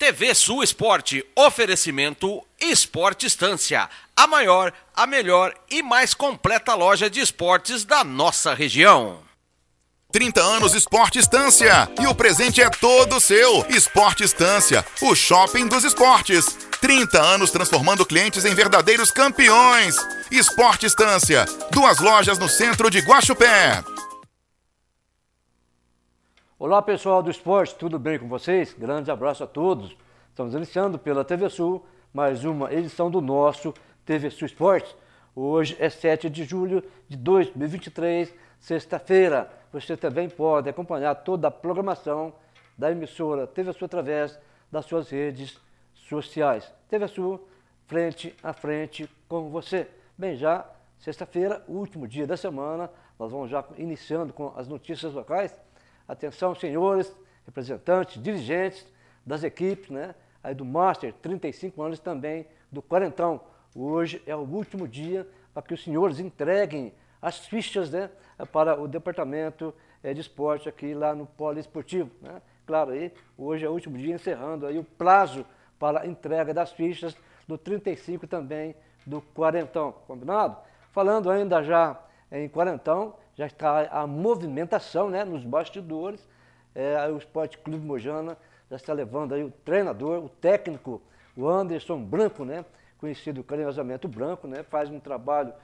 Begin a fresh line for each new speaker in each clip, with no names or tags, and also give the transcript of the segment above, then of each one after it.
TV Sul Esporte, oferecimento Esporte Estância, a maior, a melhor e mais completa loja de esportes da nossa região. 30 anos Esporte Estância e o presente é todo seu. Esporte Estância, o shopping dos esportes. 30 anos transformando clientes em verdadeiros campeões. Esporte Estância, duas lojas no centro de Guaxupé. Olá pessoal do esporte, tudo bem com vocês? Grande abraço a todos. Estamos iniciando pela TV Sul mais uma edição do nosso TV Sul Esporte. Hoje é 7 de julho de 2023, sexta-feira. Você também pode acompanhar toda a programação da emissora TV Sul através das suas redes sociais. TV Sul, frente a frente com você. Bem, já sexta-feira, último dia da semana, nós vamos já iniciando com as notícias locais. Atenção, senhores, representantes, dirigentes das equipes, né? Aí do Master, 35 anos também, do Quarentão. Hoje é o último dia para que os senhores entreguem as fichas né, para o departamento é, de esporte aqui lá no Poliesportivo. Né? Claro, aí, hoje é o último dia, encerrando aí o prazo para a entrega das fichas do 35 também do Quarentão. Combinado? Falando ainda já em Quarentão, já está a movimentação né, nos bastidores. É, o Esporte Clube Mojana já está levando aí o treinador, o técnico, o Anderson Branco, né, conhecido carinhosamente Branco, né, faz um trabalho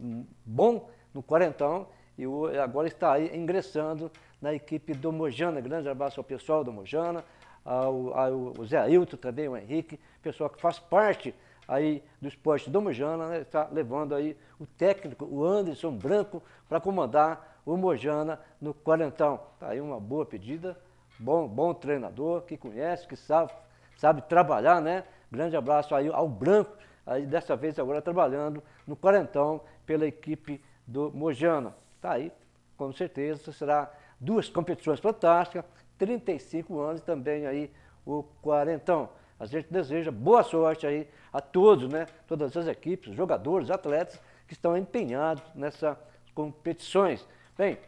hum, bom no Quarentão e agora está aí ingressando na equipe do Mojana. Grande abraço ao pessoal do Mojana, ao, ao Zé Ailton também, o Henrique, pessoal que faz parte aí dos esporte Domojana, né, está levando aí o técnico, o Anderson Branco, para comandar o Mojana no quarentão. Está aí uma boa pedida, bom, bom treinador, que conhece, que sabe, sabe trabalhar, né? Grande abraço aí ao Branco, aí dessa vez agora trabalhando no quarentão pela equipe do Mojana. Está aí, com certeza, será duas competições fantásticas, 35 anos também aí o quarentão. A gente deseja boa sorte aí a todos, né? Todas as equipes, jogadores, atletas que estão empenhados nessas competições. Bem,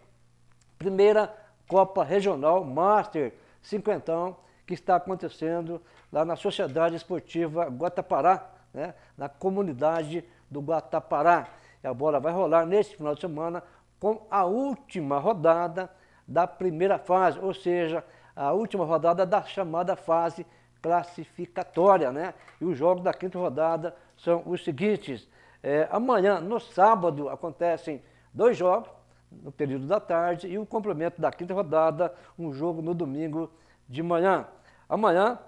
primeira Copa Regional Master 50 que está acontecendo lá na Sociedade Esportiva Guatapará, né? na comunidade do Guatapará. E a bola vai rolar neste final de semana com a última rodada da primeira fase, ou seja, a última rodada da chamada fase classificatória, né? E os jogos da quinta rodada são os seguintes. É, amanhã, no sábado, acontecem dois jogos no período da tarde e o complemento da quinta rodada, um jogo no domingo de manhã. Amanhã,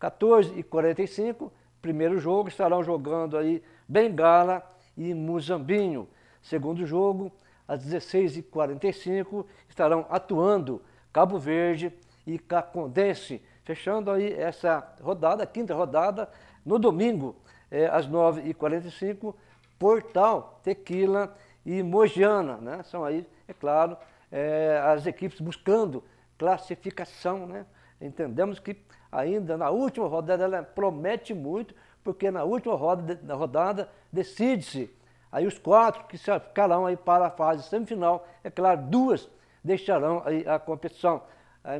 14h45, primeiro jogo, estarão jogando aí Bengala e Muzambinho. Segundo jogo, às 16h45, estarão atuando Cabo Verde e Cacondense. Fechando aí essa rodada, quinta rodada, no domingo, é, às 9h45, Portal, Tequila e Mogiana, né? São aí, é claro, é, as equipes buscando classificação, né? Entendemos que ainda na última rodada ela promete muito, porque na última roda, na rodada decide-se aí os quatro que ficarão aí para a fase semifinal. É claro, duas deixarão aí a competição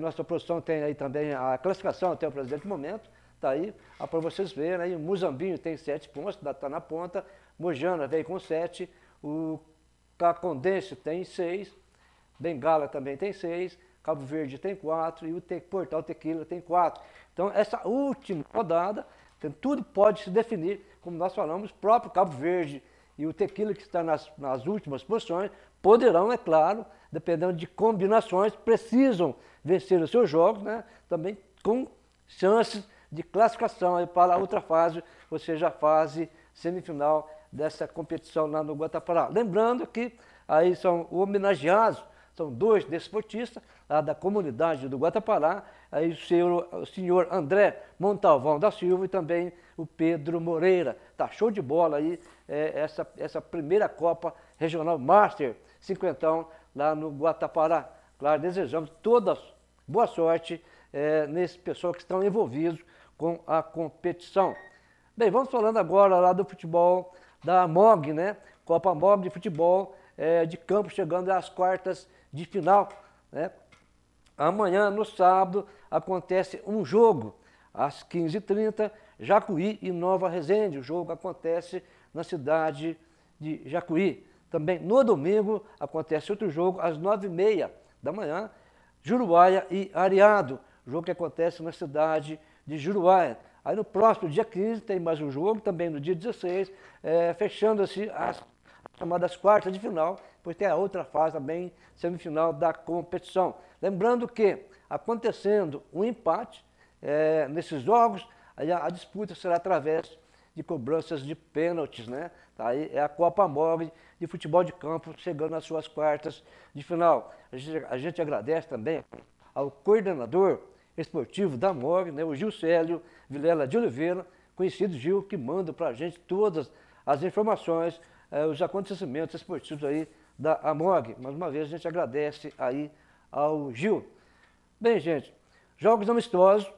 nossa produção tem aí também a classificação até o presente momento, está aí, para vocês verem. Aí, o Muzambinho tem sete pontos, está na ponta. Mojana veio com sete. O Cacondense tem seis. Bengala também tem seis. Cabo Verde tem quatro. E o Te Portal Tequila tem quatro. Então, essa última rodada, tudo pode se definir, como nós falamos, próprio Cabo Verde e o Tequila, que está nas, nas últimas posições, poderão, é claro, dependendo de combinações, precisam vencer os seus jogos, né? também com chances de classificação para a outra fase, ou seja, a fase semifinal dessa competição lá no Guatapará. Lembrando que aí são homenageados, são dois desportistas lá da comunidade do Guatapará, aí o senhor, o senhor André Montalvão da Silva e também o Pedro Moreira. Tá show de bola aí é, essa, essa primeira Copa Regional Master Cinquentão lá no Guatapará. Claro, desejamos toda boa sorte é, nesse pessoal que estão envolvidos com a competição. Bem, vamos falando agora lá do futebol da MOG, né? Copa MOG de futebol é, de campo chegando às quartas de final, né? Amanhã, no sábado, acontece um jogo às 15h30, Jacuí e Nova Resende. O jogo acontece na cidade de Jacuí. Também no domingo acontece outro jogo às nove e meia da manhã, Juruáia e Areado, jogo que acontece na cidade de Juruáia. Aí no próximo dia 15 tem mais um jogo, também no dia 16, é, fechando-se as chamadas quartas de final, pois tem a outra fase também, semifinal da competição. Lembrando que, acontecendo um empate é, nesses jogos, a, a, disputa será através de cobranças de pênaltis, né? Aí é a Copa Móvel de futebol de campo, chegando às suas quartas de final. A gente, a gente agradece também ao coordenador esportivo da MOV, né, o Gil Célio Vilela de Oliveira, conhecido Gil, que manda para a gente todas as informações, eh, os acontecimentos esportivos aí da AMOG. Mais uma vez, a gente agradece aí ao Gil. Bem, gente, jogos amistosos,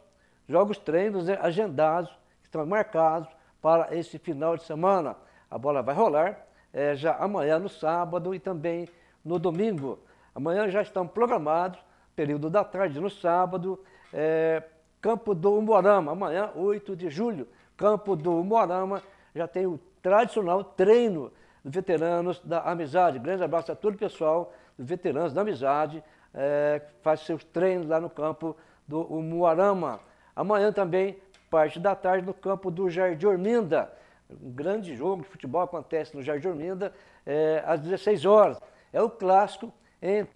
jogos treinos né, agendados, estão marcados para esse final de semana. A bola vai rolar é, já amanhã no sábado e também no domingo. Amanhã já estão programados, período da tarde no sábado, é, Campo do Umorama, amanhã 8 de julho, Campo do Umorama, já tem o tradicional treino dos veteranos da amizade. Grande abraço a todo o pessoal, dos veteranos da amizade, é, faz seus treinos lá no campo do Umuarama. Amanhã também, parte da tarde, no campo do Jardim Orminda. Um grande jogo de futebol acontece no Jardim Orminda é, às 16 horas. É o clássico entre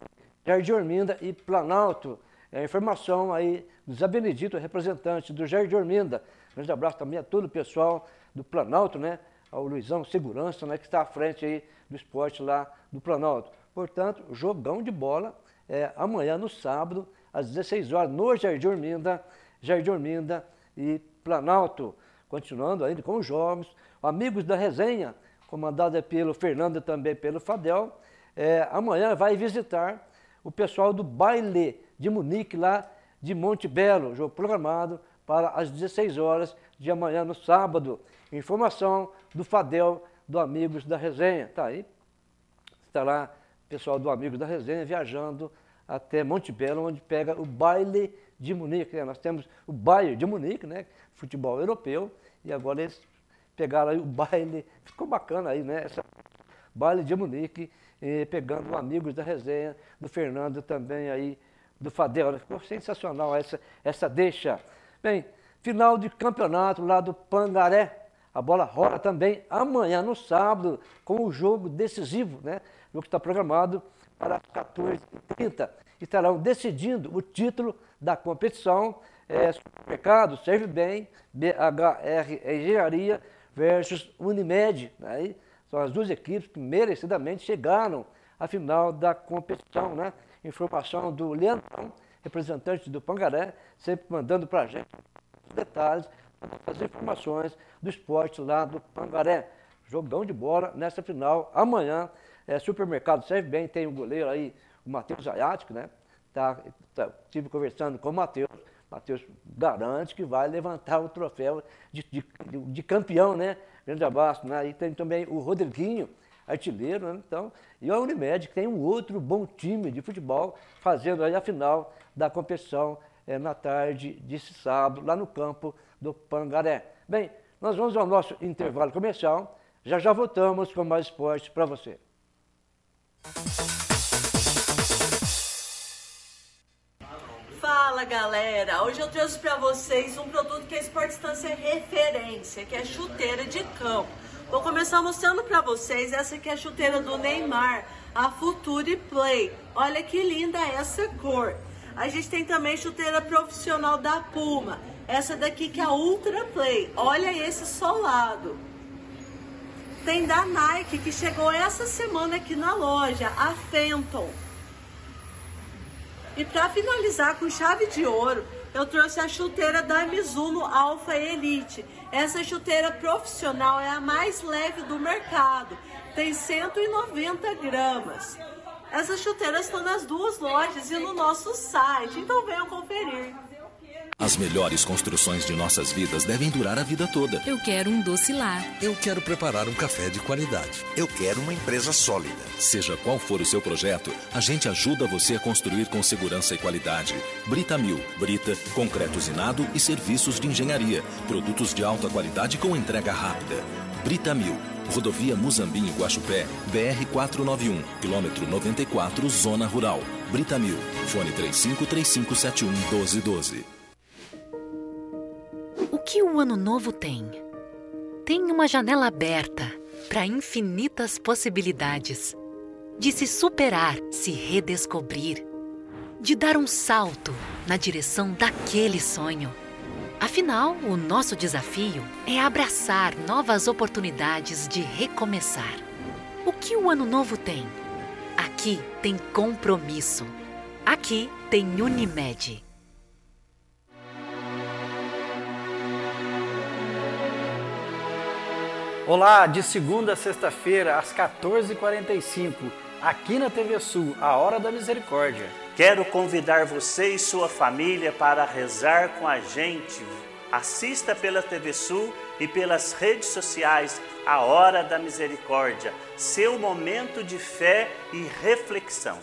Jardim Orminda e Planalto. É a informação aí do Zé Benedito, representante do Jardim Orminda. Um grande abraço também a todo o pessoal do Planalto, né? Ao Luizão Segurança, né? Que está à frente aí do esporte lá do Planalto. Portanto, jogão de bola é, amanhã no sábado, às 16 horas, no Jardim Orminda, Jardim Orminda e Planalto continuando ainda com os jovens, amigos da resenha, comandada pelo Fernando e também pelo Fadel, é, amanhã vai visitar o pessoal do baile de Munique, lá de Monte Belo, jogo programado para as 16 horas de amanhã no sábado. Informação do Fadel, do Amigos da Resenha. Tá aí, estará o pessoal do Amigos da Resenha viajando até Monte Belo, onde pega o baile de Munique. Né? Nós temos o baile de Munique, né? futebol europeu, e agora eles pegaram o baile, ficou bacana aí, né? Essa baile de Munique, eh, pegando amigos da resenha, do Fernando também aí, do Fadel. Ficou sensacional essa, essa deixa. Bem, final de campeonato lá do Pangaré. A bola rola também amanhã, no sábado, com o jogo decisivo, né? O jogo que está programado para 14h30. Estarão decidindo o título da competição é, supermercado, serve bem, BHR é Engenharia versus Unimed. Né? São as duas equipes que merecidamente chegaram à final da competição. Né? Informação do Leandrão, representante do Pangaré, sempre mandando para a gente os detalhes, as informações do esporte lá do Pangaré. Jogão de bola nessa final, amanhã. É, supermercado serve bem, tem o um goleiro aí, o Matheus Ayati, né? Tá, tá, tive conversando com o Matheus Matheus garante que vai levantar o troféu de, de, de campeão, né? Grande abraço. Né? E tem também o Rodriguinho, artilheiro, né? Então, e a Unimed, que tem um outro bom time de futebol, fazendo aí a final da competição é, na tarde de sábado, lá no campo do Pangaré. Bem, nós vamos ao nosso intervalo comercial. Já já voltamos com mais esporte para você. Fala galera, hoje eu trouxe para vocês um produto que a Sport Distância é referência, que é chuteira de campo. Vou começar mostrando para vocês, essa aqui é a chuteira do Neymar, a Future Play. Olha que linda essa cor. A gente tem também chuteira profissional da Puma, essa daqui que é a Ultra Play. Olha esse solado. Tem da Nike, que chegou essa semana aqui na loja, a Fenton. E para finalizar com chave de ouro, eu trouxe a chuteira da Mizuno Alpha Elite. Essa chuteira profissional é a mais leve do mercado, tem 190 gramas. Essas chuteiras estão nas duas lojas e no nosso site, então venham conferir. As melhores construções de nossas vidas devem durar a vida toda. Eu quero um doce lar. Eu quero preparar um café de qualidade. Eu quero uma empresa sólida. Seja qual for o seu projeto, a gente ajuda você a construir com segurança e qualidade. Brita Mil, Brita, concreto usinado e serviços de engenharia. Produtos de alta qualidade com entrega rápida. Brita Mil, Rodovia Muzambinho Guaxupé, BR 491, quilômetro 94, zona rural. Brita Mil, fone 3535711212 que o Ano Novo tem? Tem uma janela aberta para infinitas possibilidades de se superar, se redescobrir, de dar um salto na direção daquele sonho. Afinal, o nosso desafio é abraçar novas oportunidades de recomeçar. O que o Ano Novo tem? Aqui tem compromisso. Aqui tem Unimed. Olá, de segunda a sexta-feira, às 14h45, aqui na TV Sul, a Hora da Misericórdia. Quero convidar você e sua família para rezar com a gente. Assista pela TV Sul e pelas redes sociais a Hora da Misericórdia, seu momento de fé e reflexão.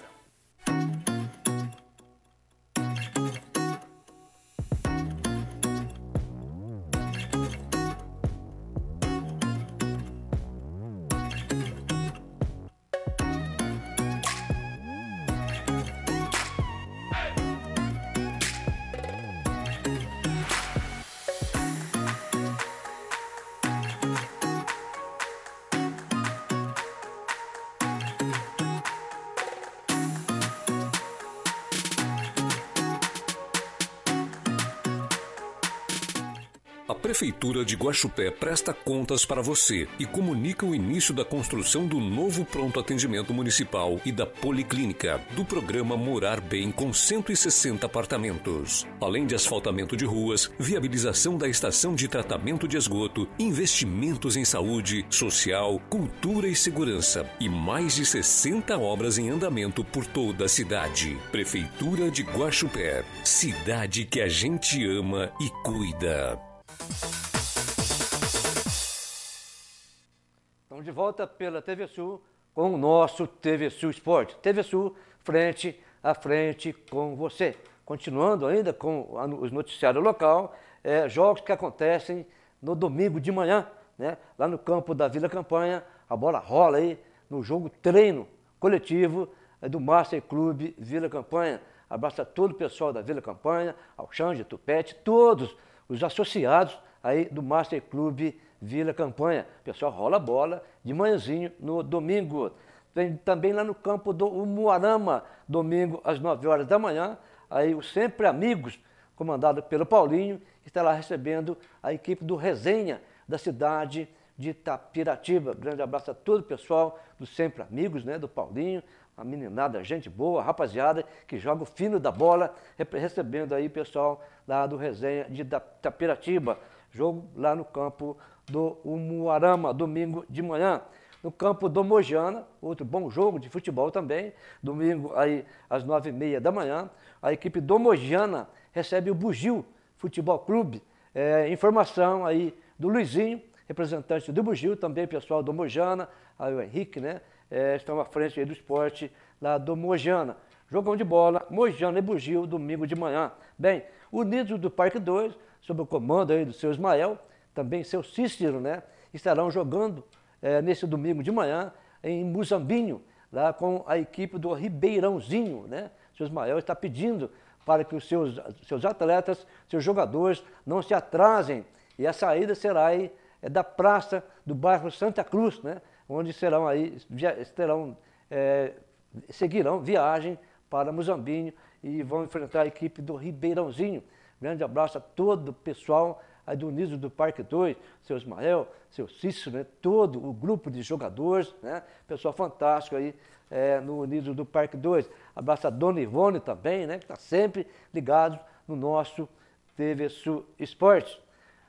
A Prefeitura de Guaxupé presta contas para você e comunica o início da construção do novo pronto atendimento municipal e da policlínica do programa Morar Bem com 160 apartamentos. Além de asfaltamento de ruas, viabilização da estação de tratamento de esgoto, investimentos em saúde, social, cultura e segurança e mais de 60 obras em andamento por toda a cidade. Prefeitura de Guaxupé, cidade que a gente ama e cuida. Estamos de volta pela TV Sul com o nosso TV Sul Esporte. TV Sul frente a frente com você. Continuando ainda com os noticiários local, é, jogos que acontecem no domingo de manhã, né? lá no campo da Vila Campanha, a bola rola aí no jogo treino coletivo é, do Master Clube Vila Campanha. Abraça todo o pessoal da Vila Campanha, ao Xande, Tupete, todos os associados aí do Master Clube Vila Campanha. O pessoal rola bola de manhãzinho no domingo. Tem também lá no campo do Umuarama, domingo às 9 horas da manhã, aí o Sempre Amigos, comandado pelo Paulinho, está lá recebendo a equipe do Resenha da cidade de Itapiratiba. Grande abraço a todo o pessoal do Sempre Amigos, né, do Paulinho, a meninada, gente boa, rapaziada, que joga o fino da bola, recebendo aí pessoal lá do Resenha de Tapiratiba. Jogo lá no campo do Umuarama, domingo de manhã. No campo do Mojana, outro bom jogo de futebol também, domingo aí às nove e meia da manhã. A equipe do Mojana recebe o Bugil Futebol Clube. É, informação aí do Luizinho, representante do Bugil também pessoal do Mojana, aí o Henrique, né? é, estão à frente do esporte lá do Mojana. Jogão de bola, Mojana e Bugio, domingo de manhã. Bem, unidos do Parque 2, sob o comando aí do seu Ismael, também seu Cícero, né? Estarão jogando é, nesse domingo de manhã em Muzambinho, lá com a equipe do Ribeirãozinho, né? Seu Ismael está pedindo para que os seus, seus atletas, seus jogadores não se atrasem. E a saída será aí é da praça do bairro Santa Cruz, né? onde serão aí, terão, é, seguirão viagem para Muzambinho e vão enfrentar a equipe do Ribeirãozinho. Grande abraço a todo o pessoal do Niso do Parque 2, seu Ismael, seu Cício, né? todo o grupo de jogadores, né? pessoal fantástico aí é, no Niso do Parque 2. Abraço a Dona Ivone também, né? que está sempre ligado no nosso TV Sul Esporte.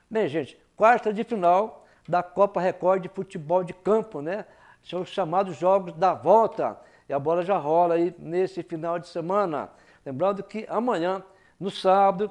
Bem, gente, quarta de final da Copa Record de Futebol de Campo, né? São os chamados jogos da volta. E a bola já rola aí nesse final de semana. Lembrando que amanhã, no sábado,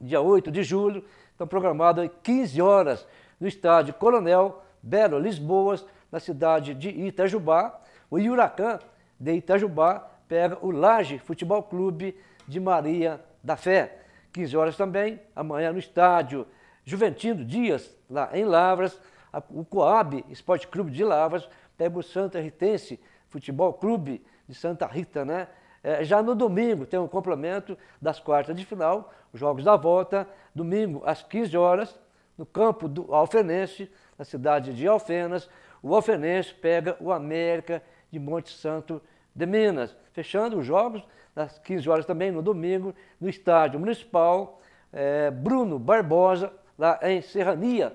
dia 8 de julho, estão programadas 15 horas no estádio Coronel Belo Lisboas, na cidade de Itajubá. O Huracan de Itajubá pega o Laje Futebol Clube de Maria da Fé. 15 horas também, amanhã no estádio Juventino Dias, lá em Lavras, a, o Coab Esporte Clube de Lavras, pega o Santa Ritense Futebol Clube de Santa Rita, né? É, já no domingo tem um complemento das quartas de final, jogos da volta, domingo às 15 horas, no campo do Alfenense, na cidade de Alfenas, o Alfenense pega o América de Monte Santo de Minas. Fechando os jogos, às 15 horas também, no domingo, no estádio municipal, é, Bruno Barbosa, lá em Serrania.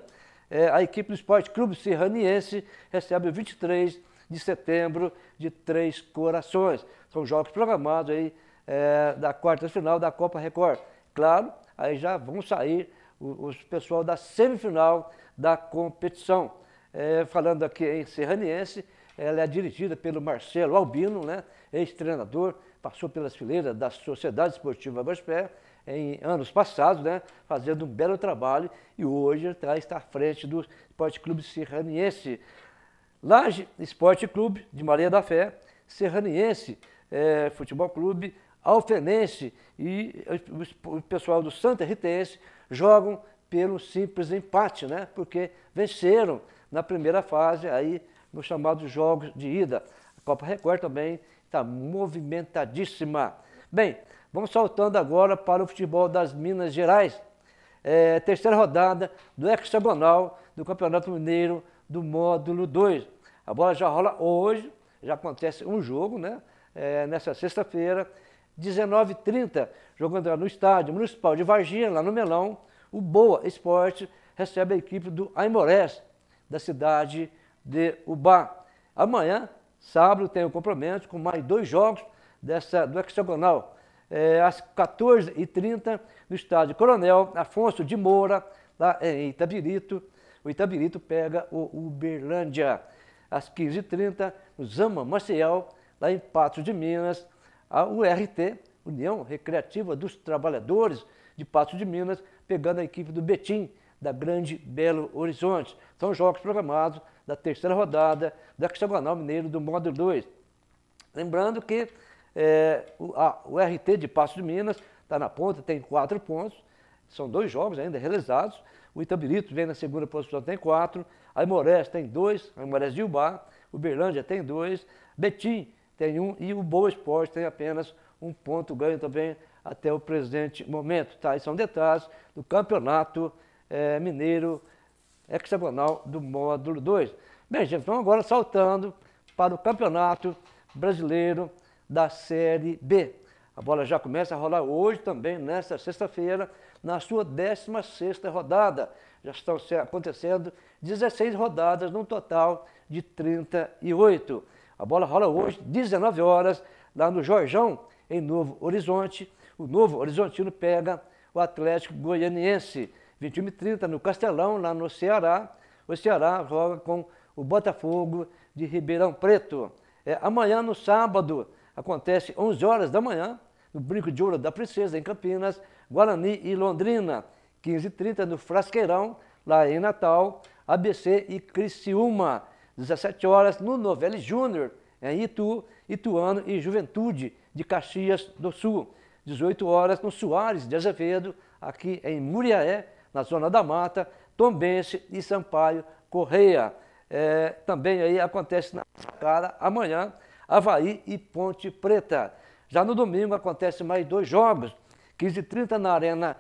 É, a equipe do Esporte Clube Serraniense recebe 23 de setembro de Três Corações. São jogos programados aí é, da quarta final da Copa Record. Claro, aí já vão sair os, pessoal da semifinal da competição. É, falando aqui em Serraniense, ela é dirigida pelo Marcelo Albino, né, ex-treinador, passou pelas fileiras da Sociedade Esportiva Gospé, em anos passados, né, fazendo um belo trabalho e hoje tá, está à frente do Esporte Clube Serraniense. Laje Esporte Clube de Maria da Fé, Serraniense é, Futebol Clube, Alfenense e o pessoal do Santa RTS jogam pelo simples empate, né? Porque venceram na primeira fase aí nos chamados jogos de ida. A Copa Record também está movimentadíssima. Bem, Vamos saltando agora para o futebol das Minas Gerais. É, terceira rodada do hexagonal do Campeonato Mineiro do módulo 2. A bola já rola hoje, já acontece um jogo, né? É, nessa sexta-feira, 19h30, jogando no estádio municipal de Varginha, lá no Melão, o Boa Esporte recebe a equipe do Aimorés, da cidade de Ubá. Amanhã, sábado, tem o um compromisso com mais dois jogos dessa, do hexagonal é, às 14h30 no estádio Coronel Afonso de Moura, lá em Itabirito. O Itabirito pega o Uberlândia. Às 15h30 no Zama Marcial, lá em Patos de Minas, a URT, União Recreativa dos Trabalhadores de Patos de Minas, pegando a equipe do Betim, da Grande Belo Horizonte. São jogos programados da terceira rodada do Hexagonal Mineiro do Módulo 2. Lembrando que é, o, a, o, RT de Passo de Minas está na ponta, tem quatro pontos. São dois jogos ainda realizados. O Itabirito vem na segunda posição, tem quatro. Imores tem dois, Imores de o Berlândia tem dois. Betim tem um. E o Boa Esporte tem apenas um ponto ganho também até o presente momento. Tá? são detalhes do campeonato é, mineiro hexagonal do módulo 2. Bem, gente, vamos então agora saltando para o campeonato brasileiro da Série B. A bola já começa a rolar hoje também, nesta sexta-feira, na sua 16ª rodada. Já estão acontecendo 16 rodadas, num total de 38. A bola rola hoje, 19 horas, lá no Jorjão, em Novo Horizonte. O Novo Horizontino pega o Atlético Goianiense. 21 e 30 no Castelão, lá no Ceará. O Ceará joga com o Botafogo de Ribeirão Preto. É, amanhã, no sábado, acontece 11 horas da manhã, no Brinco de Ouro da Princesa, em Campinas, Guarani e Londrina, 15h30 no Frasqueirão, lá em Natal, ABC e Criciúma, 17 horas no Novelli Júnior, em Itu, Ituano e Juventude, de Caxias do Sul, 18 horas no Soares de Azevedo, aqui em Muriaé, na Zona da Mata, Tombense e Sampaio Correia. É, também aí acontece na cara amanhã, Havaí e Ponte Preta. Já no domingo acontece mais dois jogos, 15h30 na Arena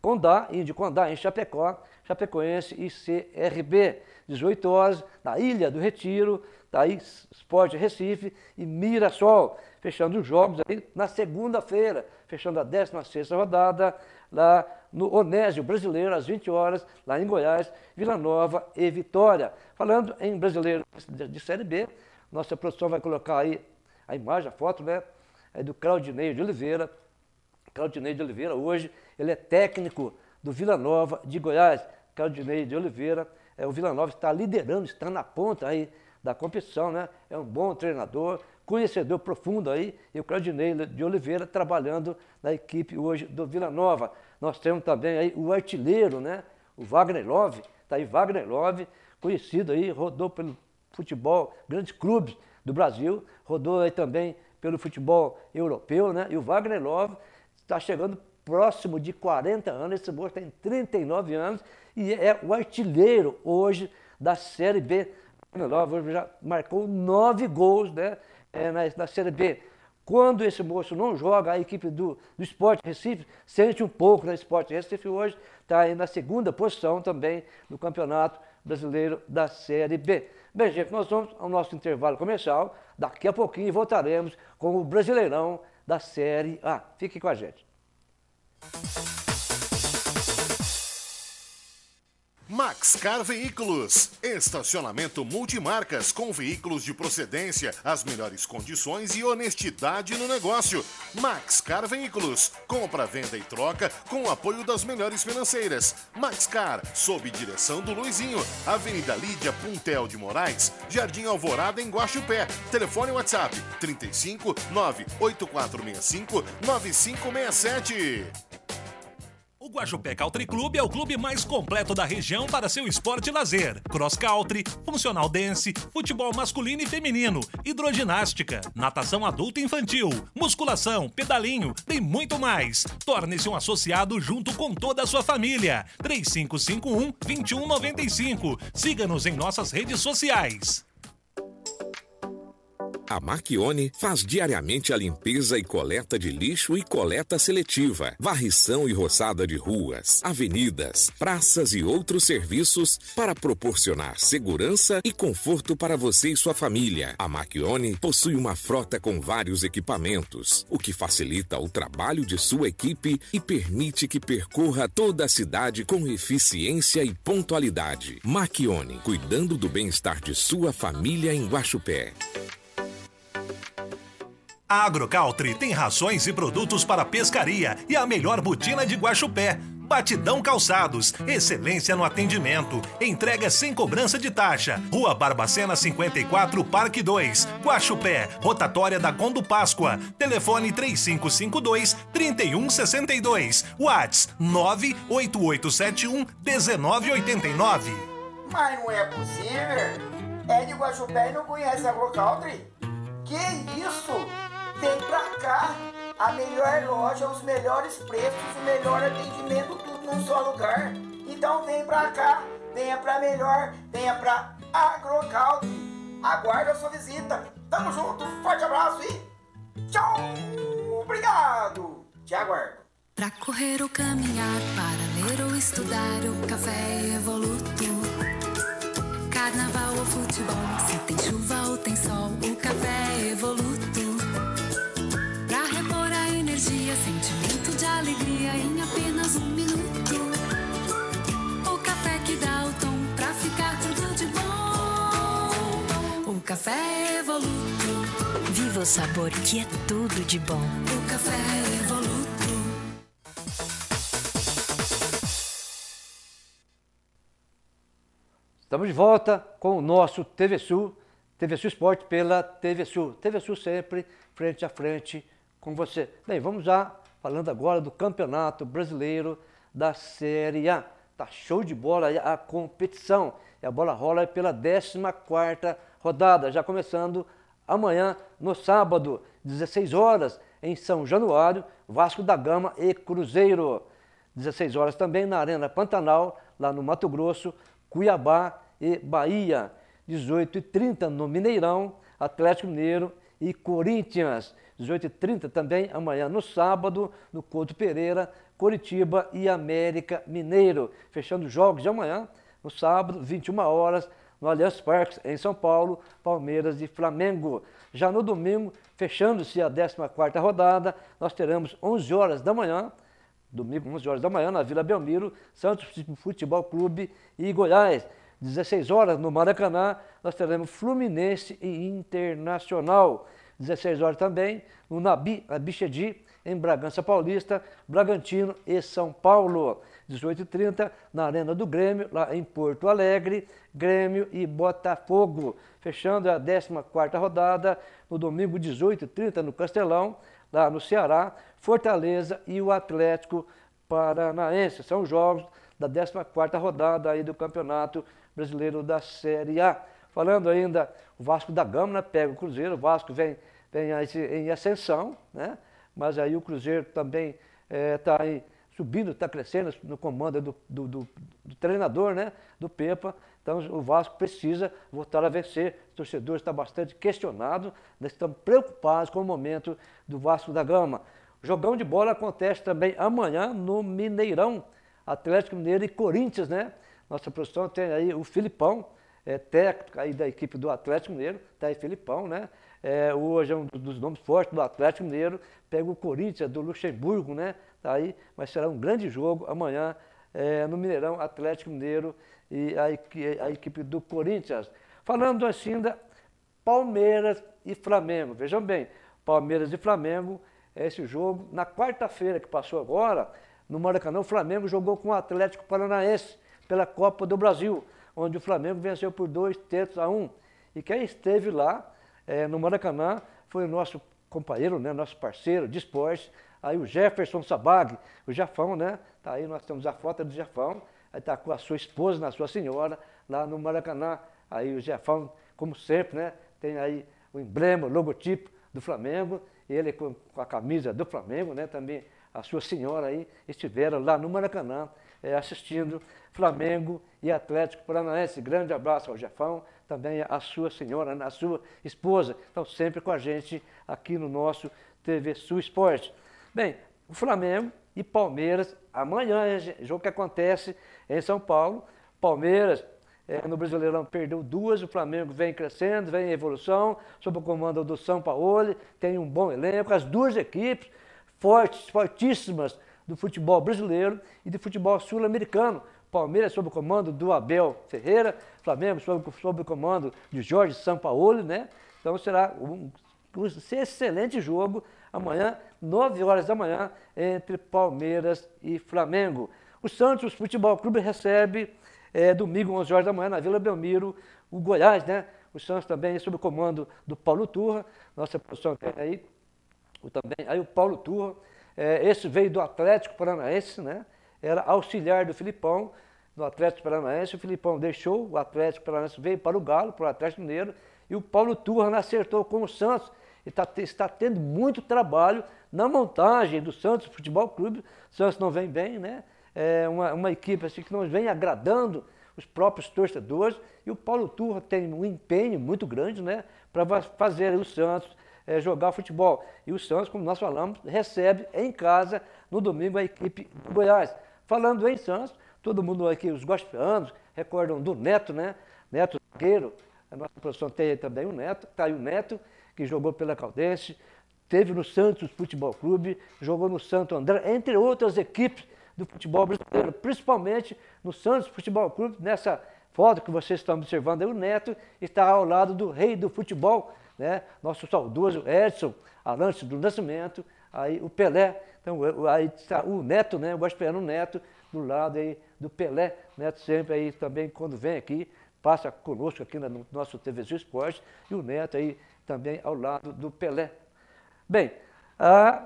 Condá, Índio Condá, em Chapecó, Chapecoense e CRB. 18 horas na Ilha do Retiro, daí Sport Recife e Mirassol. Fechando os jogos aí na segunda-feira, fechando a 16ª rodada lá no Onésio Brasileiro, às 20 horas, lá em Goiás, Vila Nova e Vitória. Falando em brasileiro de Série B, nossa produção vai colocar aí a imagem, a foto, né? É do Claudinei de Oliveira. Claudinei de Oliveira, hoje, ele é técnico do Vila Nova de Goiás. Claudinei de Oliveira, é, o Vila Nova está liderando, está na ponta aí da competição, né? É um bom treinador, conhecedor profundo aí, e o Claudinei de Oliveira trabalhando na equipe hoje do Vila Nova. Nós temos também aí o artilheiro, né? O Wagner Love, tá aí Wagner Love, conhecido aí, rodou pelo futebol, grandes clubes do Brasil, rodou aí também pelo futebol europeu, né? E o Wagner Love está chegando próximo de 40 anos, esse moço tem 39 anos e é o artilheiro hoje da Série B. Wagner Love já marcou nove gols né? É, na, na Série B. Quando esse moço não joga, a equipe do, do Esporte Recife sente um pouco na né? Esporte Recife hoje, está aí na segunda posição também no Campeonato Brasileiro da Série B. Bem, gente, nós vamos ao nosso intervalo comercial. Daqui a pouquinho voltaremos com o Brasileirão da Série A. Fique com a gente. Maxcar Veículos. Estacionamento multimarcas com veículos de procedência, as melhores condições e honestidade no negócio. Maxcar Veículos. Compra, venda e troca com o apoio das melhores financeiras. Maxcar, sob direção do Luizinho. Avenida Lídia Puntel de Moraes, Jardim Alvorada, em Guaxupé. Telefone WhatsApp 35 98465 9567. O Guajupé Country Club é o clube mais completo da região para seu esporte e lazer. Cross country, funcional dance, futebol masculino e feminino, hidroginástica, natação adulta e infantil, musculação, pedalinho, tem muito mais. Torne-se um associado junto com toda a sua família. 3551 2195. Siga-nos em nossas redes sociais. A Marchione faz diariamente a limpeza e coleta de lixo e coleta seletiva, varrição e roçada de ruas, avenidas, praças e outros serviços para proporcionar segurança e conforto para você e sua família. A Marchione possui uma frota com vários equipamentos, o que facilita o trabalho de sua equipe e permite que percorra toda a cidade com eficiência e pontualidade. Marchione, cuidando do bem-estar de sua família em Guaxupé. A Agrocaltri tem rações e produtos para pescaria e a melhor botina de Guaxupé. Batidão Calçados, excelência no atendimento, entrega sem cobrança de taxa. Rua Barbacena 54, Parque 2, Guaxupé, rotatória da Condo Páscoa. Telefone 3552 3162. Whats 98871 1989. Mas não é possível. É de Guaxupé e não conhece a Glocaldri? Que isso? Vem pra cá, a melhor loja, os melhores preços, o melhor atendimento, tudo num só lugar. Então vem pra cá, venha pra melhor, venha pra Agrocaldo. Aguarda a sua visita. Tamo junto, forte abraço e tchau! Obrigado! Te aguardo. Pra correr ou caminhar, para ler ou estudar, o café é evoluto. Carnaval ou futebol, se tem chuva ou tem sol, o café é evoluto energia, sentimento de alegria em apenas um minuto. O café que dá o tom pra ficar tudo de bom. O café Evoluto. Viva o sabor que é tudo de bom. O café Evoluto. Estamos de volta com o nosso TV Sul, TV Sul Esporte pela TV Sul. TV Sul sempre frente a frente com você. Bem, vamos já falando agora do Campeonato Brasileiro da Série A. Tá show de bola a competição. E a bola rola pela 14ª rodada, já começando amanhã, no sábado, 16 horas, em São Januário, Vasco da Gama e Cruzeiro. 16 horas também na Arena Pantanal, lá no Mato Grosso, Cuiabá e Bahia. 18h30 no Mineirão, Atlético Mineiro e Corinthians. 18h30 também, amanhã no sábado, no Couto Pereira, Coritiba e América Mineiro. Fechando os jogos de amanhã, no sábado, 21 horas, no Allianz Parques, em São Paulo, Palmeiras e Flamengo. Já no domingo, fechando-se a 14ª rodada, nós teremos 11 horas da manhã, domingo, 11 horas da manhã, na Vila Belmiro, Santos Futebol Clube e Goiás. 16 horas no Maracanã, nós teremos Fluminense e Internacional. 16 horas também, no Nabi Abichedi, em Bragança Paulista, Bragantino e São Paulo. 18h30, na Arena do Grêmio, lá em Porto Alegre, Grêmio e Botafogo. Fechando a 14 rodada, no domingo 18h30, no Castelão, lá no Ceará, Fortaleza e o Atlético Paranaense. São jogos da 14 quarta rodada aí do Campeonato Brasileiro da Série A. Falando ainda o Vasco da Gama né, pega o Cruzeiro, o Vasco vem, vem em ascensão, né? mas aí o Cruzeiro também está eh, é, subindo, está crescendo no comando do, do, do, do, treinador, né? do Pepa. Então o Vasco precisa voltar a vencer. O torcedor está bastante questionado. Nós né, estamos preocupados com o momento do Vasco da Gama. jogão de bola acontece também amanhã no Mineirão. Atlético Mineiro e Corinthians, né? Nossa produção tem aí o Filipão, é, técnico aí da equipe do Atlético Mineiro, tá Felipão, né? É, hoje é um dos nomes fortes do Atlético Mineiro, pega o Corinthians do Luxemburgo, né? Tá aí, mas será um grande jogo amanhã é, no Mineirão, Atlético Mineiro e a, a equipe do Corinthians. Falando assim da Palmeiras e Flamengo, vejam bem, Palmeiras e Flamengo, é esse jogo na quarta-feira que passou agora, no Maracanã, o Flamengo jogou com o Atlético Paranaense pela Copa do Brasil onde o Flamengo venceu por dois tetos a um. E quem esteve lá é, no Maracanã foi o nosso companheiro, né, nosso parceiro de esportes, aí o Jefferson Sabag, o Jafão, né? Tá aí, nós temos a foto do Jafão, aí tá com a sua esposa, na sua senhora, lá no Maracanã. Aí o Jafão, como sempre, né? Tem aí o emblema, o logotipo do Flamengo, ele com, a camisa do Flamengo, né? Também a sua senhora aí estiveram lá no Maracanã é, assistindo Flamengo e Atlético Paranaense. Grande abraço ao Jefão, também à sua senhora, à sua esposa. Estão sempre com a gente aqui no nosso TV Sul Esporte. Bem, o Flamengo e Palmeiras amanhã, jogo que acontece em São Paulo. Palmeiras é, no Brasileirão perdeu duas, o Flamengo vem crescendo, vem em evolução, sob o comando do São Paulo, tem um bom elenco, as duas equipes fortes, fortíssimas do futebol brasileiro e do futebol sul-americano. Palmeiras sob o comando do Abel Ferreira, Flamengo sob, sob o comando de Jorge Sampaoli, né? Então será um, um excelente jogo amanhã, 9 horas da manhã, entre Palmeiras e Flamengo. O Santos Futebol Clube recebe é, domingo, 11 horas da manhã, na Vila Belmiro, o Goiás, né? O Santos também sob o comando do Paulo Turra, nossa posição aí, o, também, aí o Paulo Turra. É, esse veio do Atlético Paranaense, né? era auxiliar do Filipão no Atlético Paranaense. O Filipão deixou, o Atlético Paranaense veio para o Galo, para o Atlético Mineiro, e o Paulo Turra acertou com o Santos. E tá, está tendo muito trabalho na montagem do Santos Futebol Clube. O Santos não vem bem, né? É uma, uma equipe assim, que não vem agradando os próprios torcedores. E o Paulo Turra tem um empenho muito grande né, para fazer o Santos é, jogar futebol. E o Santos, como nós falamos, recebe em casa no domingo a equipe do Goiás. Falando em Santos, todo mundo aqui, os gospianos, recordam do Neto, né? Neto Zagueiro, a nossa profissão tem também o Neto, tá aí o Neto, que jogou pela Caldense, teve no Santos Futebol Clube, jogou no Santo André, entre outras equipes do futebol brasileiro, principalmente no Santos Futebol Clube, nessa foto que vocês estão observando aí, o Neto está ao lado do rei do futebol, né? nosso saudoso Edson Arantes do Nascimento, aí o Pelé, então, aí tá o Neto, né? O Neto, do lado aí do Pelé, Neto sempre aí também, quando vem aqui, passa conosco aqui no nosso TVZ Esporte, e o Neto aí também ao lado do Pelé. Bem,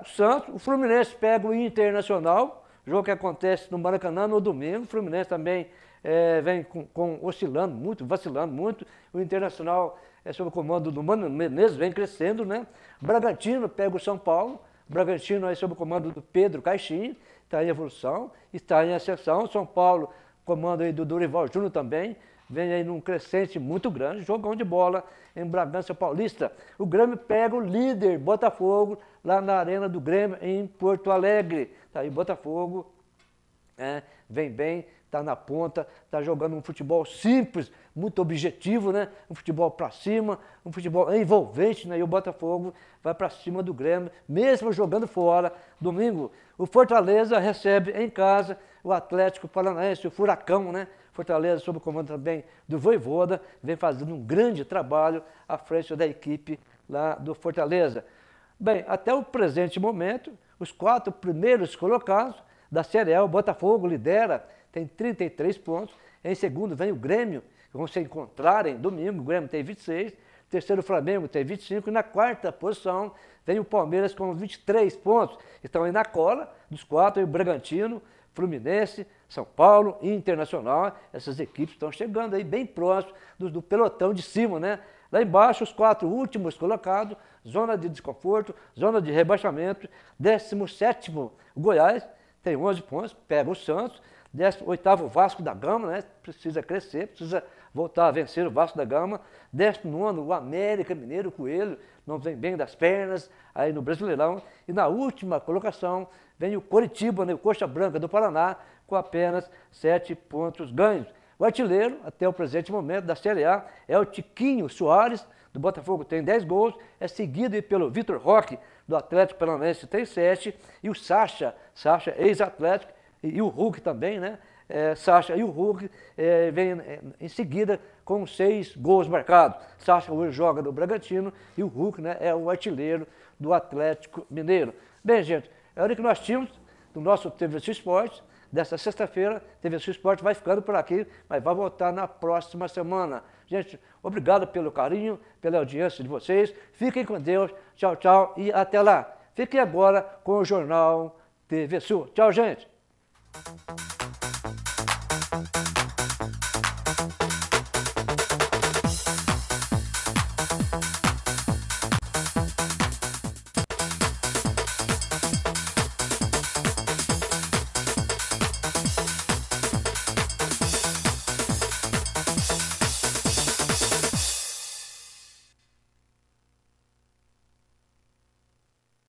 o Santos, o Fluminense pega o Internacional, jogo que acontece no Maracanã no domingo, o Fluminense também é, vem com, com, oscilando muito, vacilando muito, o Internacional é sob o comando do Mano Menezes, vem crescendo, né? Bragantino pega o São Paulo, Bragantino aí sob o comando do Pedro Caixinha, está em evolução, está em ascensão. São Paulo, comando aí do Dorival Júnior também, vem aí num crescente muito grande, jogão de bola em Bragança Paulista. O Grêmio pega o líder Botafogo lá na Arena do Grêmio em Porto Alegre. Tá aí Botafogo, é, vem bem, tá na ponta, tá jogando um futebol simples, muito objetivo, né? Um futebol para cima, um futebol envolvente, né? E o Botafogo vai para cima do Grêmio, mesmo jogando fora. Domingo, o Fortaleza recebe em casa o Atlético Paranaense, o Furacão, né? Fortaleza, sob o comando também do Voivoda, vem fazendo um grande trabalho à frente da equipe lá do Fortaleza. Bem, até o presente momento, os quatro primeiros colocados da Série A, o Botafogo lidera, tem 33 pontos. Em segundo vem o Grêmio, vão se encontrarem domingo, o Grêmio tem 26, terceiro o Flamengo tem 25 e na quarta posição tem o Palmeiras com 23 pontos. Estão aí na cola dos quatro, o Bragantino, Fluminense, São Paulo, e Internacional. Essas equipes estão chegando aí bem próximos do, do pelotão de cima, né? Lá embaixo, os quatro últimos colocados, zona de desconforto, zona de rebaixamento. 17 o Goiás, tem 11 pontos, pega o Santos. 18 o Vasco da Gama, né? Precisa crescer, precisa voltar a vencer o Vasco da Gama. 19 o América Mineiro Coelho, não vem bem das pernas, aí no Brasileirão. E na última colocação vem o Coritiba, né, o Coxa Branca do Paraná, com apenas 7 pontos ganhos. O artilheiro, até o presente momento, da Série A é o Tiquinho Soares, do Botafogo tem 10 gols, é seguido pelo Vitor Roque, do Atlético Paranaense tem 7, e o Sacha, Sacha ex-Atlético, e, e o Hulk também, né? é, e o Hulk é, é, em seguida com seis gols marcados. Sasha hoje joga no Bragantino e o Hulk né, é o artilheiro do Atlético Mineiro. Bem, gente, é hora que nós tínhamos do nosso TVC Esporte. Dessa sexta-feira, TVC Esporte vai ficando por aqui, mas vai voltar na próxima semana. Gente, obrigado pelo carinho, pela audiência de vocês. Fiquem com Deus. Tchau, tchau e até lá. Fiquem agora com o Jornal TV Sul. Tchau, gente.